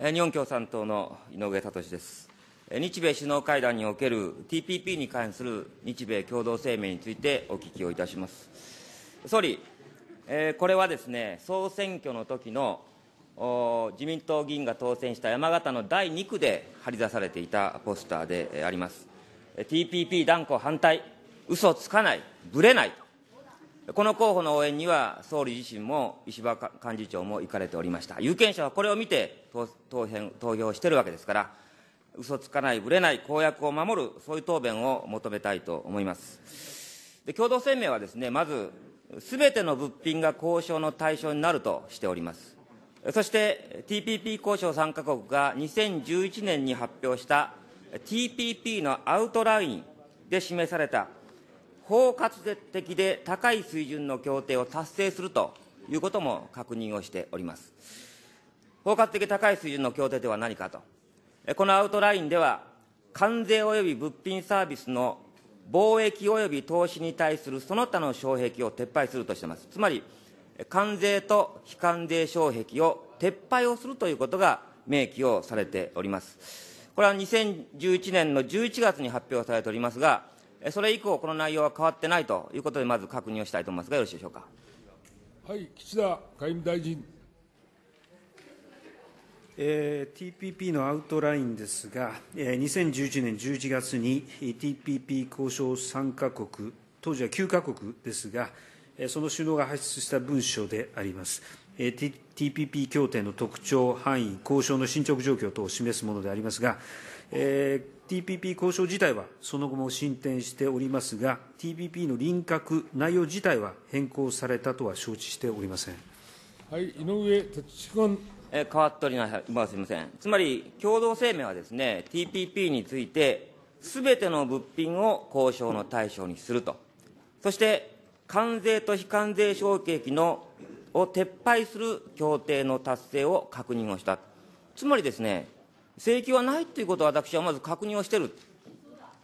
日本共産党の井上聡です。日米首脳会談における TPP に関する日米共同声明についてお聞きをいたします。総理、これはですね、総選挙の時の自民党議員が当選した山形の第2区で張り出されていたポスターであります。TPP 断固反対、嘘つかない、ぶれない。この候補の応援には、総理自身も石破幹事長も行かれておりました。有権者はこれを見て投投票しているわけですから、嘘つかない、ぶれない公約を守る、そういう答弁を求めたいと思います。で共同声明はですね、まず、すべての物品が交渉の対象になるとしております。そして TPP 交渉参加国が2011年に発表した TPP のアウトラインで示された包括的で高い水準の協定を達成するということも確認をしております。包括的高い水準の協定では何かと。このアウトラインでは、関税及び物品サービスの貿易及び投資に対するその他の障壁を撤廃するとしています。つまり、関税と非関税障壁を撤廃をするということが明記をされております。これは2011年の11月に発表されておりますが、それ以降、この内容は変わってないということで、まず確認をしたいと思いますが、よろしいでしょうか。はい、岸田外務大臣。えー、TPP のアウトラインですが、えー、2011年11月に TPP 交渉参加国、当時は9か国ですが、えー、その首脳が発出した文書であります。えー、TPP 協定の特徴、範囲、交渉の進捗状況等を示すものでありますが、え ＴＰＰ 交渉自体はその後も進展しておりますが、ＴＰＰ の輪郭、内容自体は変更されたとは承知しておりません。はい、井上哲司君。変わっておりなせまあ、すみません、つまり共同声明はですね、TPP について、すべての物品を交渉の対象にすると、そして関税と非関税承継壁のを撤廃する協定の達成を確認をした、つまりですね、請求はないということを私はまず確認をしている、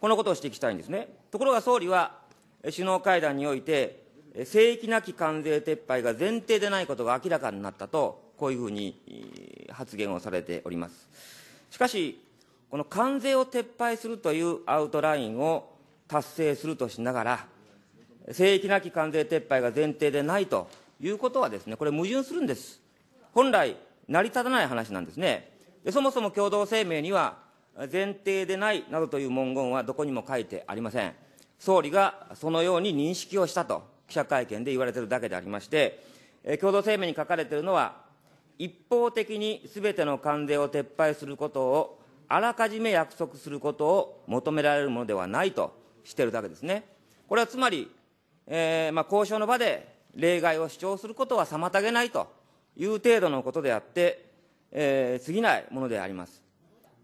このことを指摘したいんですね。ところが総理は、首脳会談において、正規なき関税撤廃が前提でないことが明らかになったと、こういうふうに発言をされております。しかし、この関税を撤廃するというアウトラインを達成するとしながら、正規なき関税撤廃が前提でないということはですね、これ矛盾するんです。本来、成り立たない話なんですね。そもそも共同声明には、前提でないなどという文言はどこにも書いてありません。総理がそのように認識をしたと記者会見で言われているだけでありまして、共同声明に書かれているのは、一方的にすべての関税を撤廃することをあらかじめ約束することを求められるものではないとしているだけですね。これはつまり、えー、まあ交渉の場で例外を主張することは妨げないという程度のことであって、え過ぎないものであります。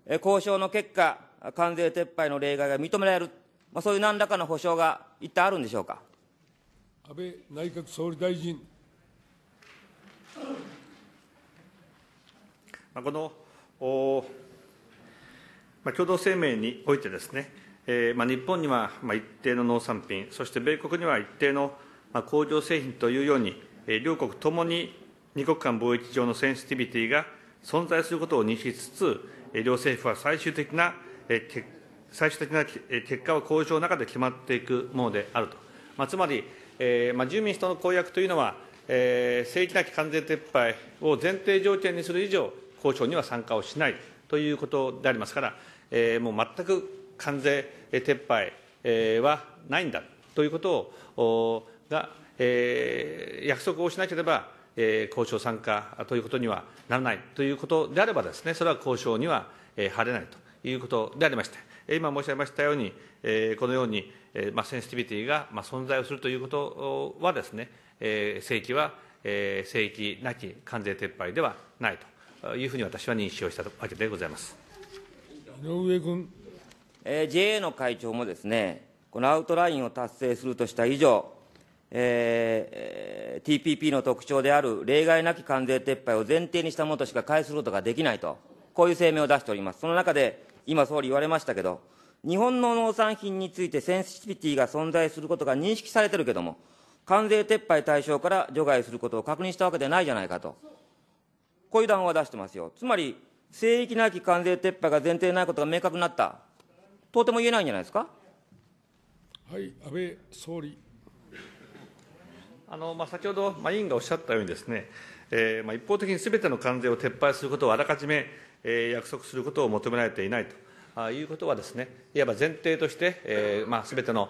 え交渉の結果、関税撤廃の例外が認められる、まあ、そういう何らかの保障が一体あるんでしょうか。安倍内閣総理大臣。まあ、このお、まあ、共同声明においてですね、えーまあ、日本には、まあ、一定の農産品、そして米国には一定の、まあ、工場製品というように、えー、両国ともに二国間貿易上のセンシティビティが存在することを認識しつつ、両政府は最終的な最終的な結果は交渉の中で決まっていくものであると、まあ、つまり、えーまあ、住民主党の公約というのは、えー、正規なき関税撤廃を前提条件にする以上、交渉には参加をしないということでありますから、えー、もう全く関税撤廃、えはないんだということをが、えー、約束をしなければ、え交渉参加ということにはならないということであればですね、それは交渉には入れないということでありまして、今申し上げましたように、このようにセンシティビティが存在をするということはですね、正規は正規なき関税撤廃ではないというふうに私は認識をしたわけでございます。井上君。えー、JA の会長もですね、このアウトラインを達成するとした以上、えー、TPP の特徴である例外なき関税撤廃を前提にしたものとしか返すことができないと、こういう声明を出しております。その中で、今総理言われましたけど、日本の農産品についてセンシティビティが存在することが認識されてるけども、関税撤廃対象から除外することを確認したわけではないじゃないかと。こういう談話を出してますよ。つまり、聖域なき関税撤廃が前提ないことが明確になった。とても言えないんじゃないですか。はい、安倍総理。あのまあ、先ほど、まあ、委員がおっしゃったようにですね、えーまあ、一方的にすべての関税を撤廃することをあらかじめ、えー、約束することを求められていないとあいうことはです、ね、いわば前提として、えーまあ、べての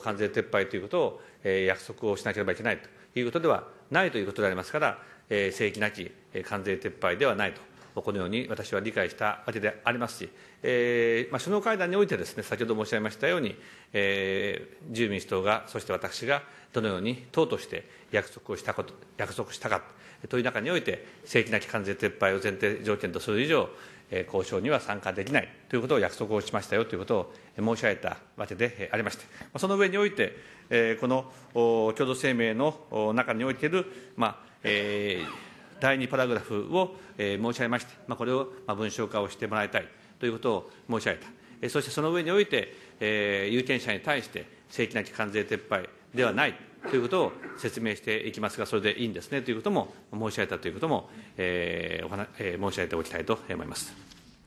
関税撤廃ということを、えー、約束をしなければいけないということではないということでありますから、えー、正規なき関税撤廃ではないとこのように私は理解したわけでありますし、えーまあ、首脳会談においてです、ね、先ほど申し上げましたように、えー、自由民主党が、そして私がどのように党として約束をしたこと約束したかという中において、正規なき関税撤廃を前提条件とする以上、えー、交渉には参加できないということを約束をしましたよということを申し上げたわけでありまして、その上において、えー、この共同声明の中においている、まあえー第2パラグラフを、え申し上げまして、まあ、これを、まあ、文章化をしてもらいたいということを申し上げた、えそしてその上において、えー、有権者に対して正規なき関税撤廃ではないということを説明していきますが、それでいいんですねということも申し上げたということも、えーお話えー、申し上げておきたいと思います。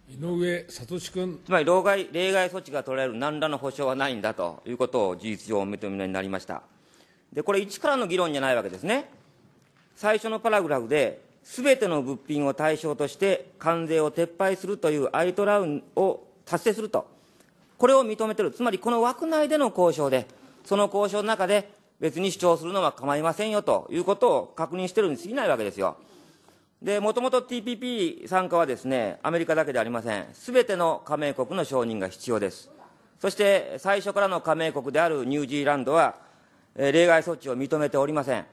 井上聡君つまり例外例外措置が取られる何らの保障はないんだということを事実上お認めになりましたでこれ一からの議論じゃないわけですね最初のパラグラフですべての物品を対象として関税を撤廃するというアイトラウンを達成すると、これを認めてる、つまりこの枠内での交渉で、その交渉の中で別に主張するのは構いませんよということを確認してるに過ぎないわけですよ。で、もともと TPP 参加はですね、アメリカだけではありません。すべての加盟国の承認が必要です。そして最初からの加盟国であるニュージーランドは、例外措置を認めておりません。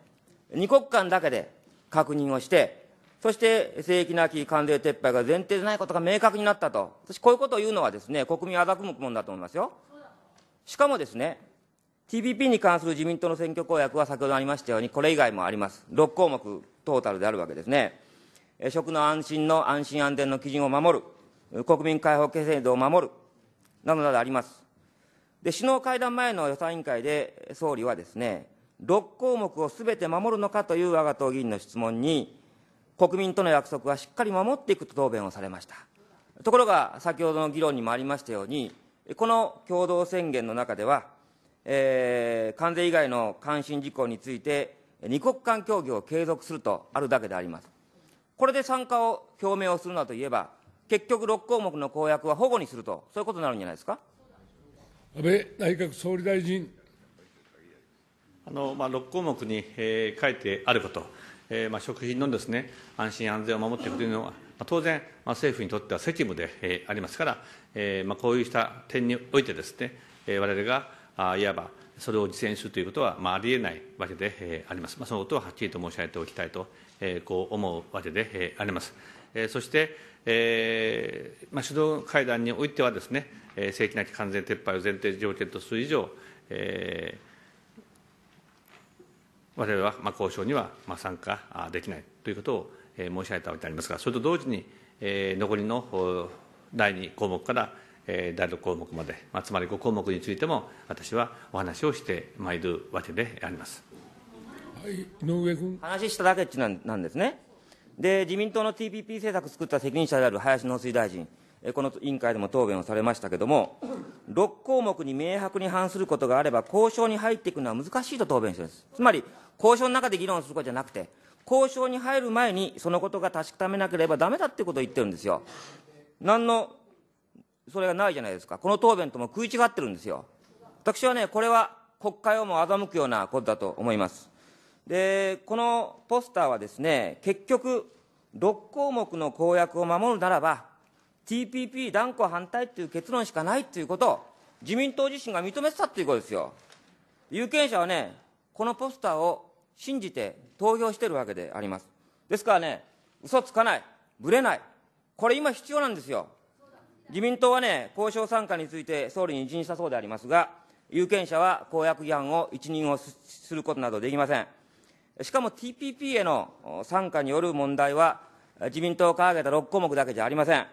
2国間だけで確認をして、そして、正規なき関税撤廃が前提でないことが明確になったと。私、こういうことを言うのはですね、国民を欺くもんだと思いますよ。しかもですね、TPP に関する自民党の選挙公約は先ほどありましたように、これ以外もあります。6項目トータルであるわけですね。食の安心の安心安全の基準を守る。国民解放権制度を守る。などなどあります。で、首脳会談前の予算委員会で総理はですね、6項目をすべて守るのかという我が党議員の質問に、国民との約束はしっかり守っていくと答弁をされました。ところが、先ほどの議論にもありましたように、この共同宣言の中では、えー、関税以外の関心事項について、二国間協議を継続するとあるだけであります。これで参加を表明をするなといえば、結局6項目の公約は保護にすると、そういうことになるんじゃないですか。安倍内閣総理大臣。あのまあ、6項目に、えー、書いてあること。えー、まあ、食品のです、ね、安心安全を守っていくというのは、まあ、当然、まあ、政府にとっては責務で、えー、ありますから、えー、まあ、こういした点においてですね、ねえー、我々があいわばそれを実践するということは、まあ、ありえないわけで、えー、あります、まあ、そのことははっきりと申し上げておきたいと、えー、こう思うわけで、えー、あります。えー、そして、えーまあ、首脳会談においてはです、ね、えー、正規なき完全撤廃を前提条件とする以上、えー我々はまあ交渉にはまあ参加できないということを申し上げたわけでありますが、それと同時に、残りの第2項目から第6項目まで、つまり5項目についても、私はお話をしてまいるわけであります、はい、井上君。話しただけちなんですね。で、自民党の TPP 政策作った責任者である林農水大臣。この委員会でも答弁をされましたけれども、6項目に明白に反することがあれば、交渉に入っていくのは難しいと答弁してるんです。つまり、交渉の中で議論することじゃなくて、交渉に入る前にそのことが確かめなければだめだってことを言ってるんですよ。何の、それがないじゃないですか。この答弁とも食い違ってるんですよ。私はね、これは国会をも欺くようなことだと思います。で、このポスターはですね、結局、6項目の公約を守るならば、TPP 断固反対という結論しかないということを、自民党自身が認めてたということですよ。有権者はね、このポスターを信じて投票してるわけであります。ですからね、嘘つかない、ぶれない、これ今必要なんですよ。自民党はね、交渉参加について総理に一任したそうでありますが、有権者は公約違反を一任をすることなどできません。しかも TPP への参加による問題は、自民党が掲げた6項目だけじゃありません。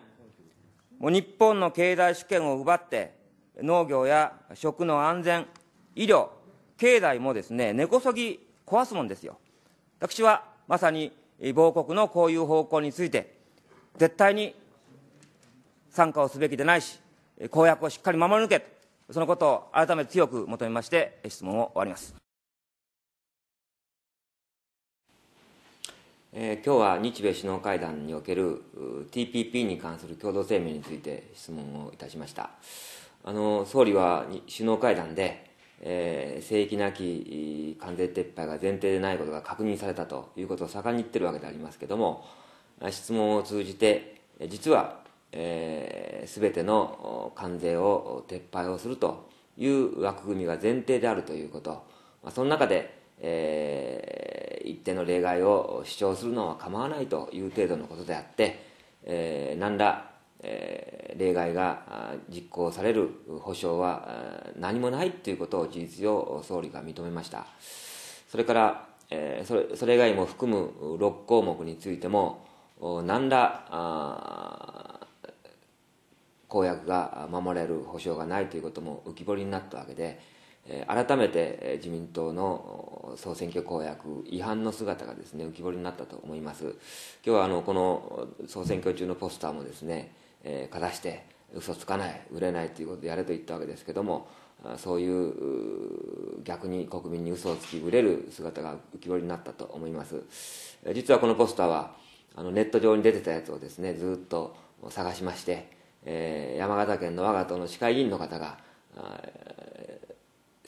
もう日本の経済主権を奪って、農業や食の安全、医療、経済もですね、根こそぎ壊すもんですよ。私はまさに亡国のこういう方向について、絶対に参加をすべきでないし、公約をしっかり守り抜け、そのことを改めて強く求めまして、質問を終わります。えー、今日は日米首脳会談における TPP に関する共同声明について質問をいたしましたあの総理は首脳会談で、えー、正規なき関税撤廃が前提でないことが確認されたということを盛んに言ってるわけでありますけれども質問を通じて実は、えー、ての関税を撤廃をするという枠組みが前提であるということその中で、えー、一定の例外を主張するのは構わないという程度のことであって、えー、何ら、えー、例外が実行される保証は何もないということを事実上総理が認めましたそれから、えー、それそれ以外も含む6項目についても何ら公約が守れる保証がないということも浮き彫りになったわけで改めて自民党の総選挙公約違反の姿がですね浮き彫りになったと思います今日はあのこの総選挙中のポスターもですね、かざして嘘つかない売れないということでやれと言ったわけですけどもそういう逆に国民に嘘をつき売れる姿が浮き彫りになったと思います実はこのポスターはあのネット上に出てたやつをですねずっと探しまして、山形県の我が党の市会議員の方が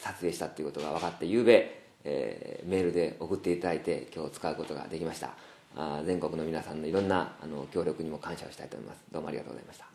撮影したっていうことが分かって昨べ、えー、メールで送っていただいて今日使うことができましたあ全国の皆さんのいろんなあの協力にも感謝をしたいと思いますどうもありがとうございました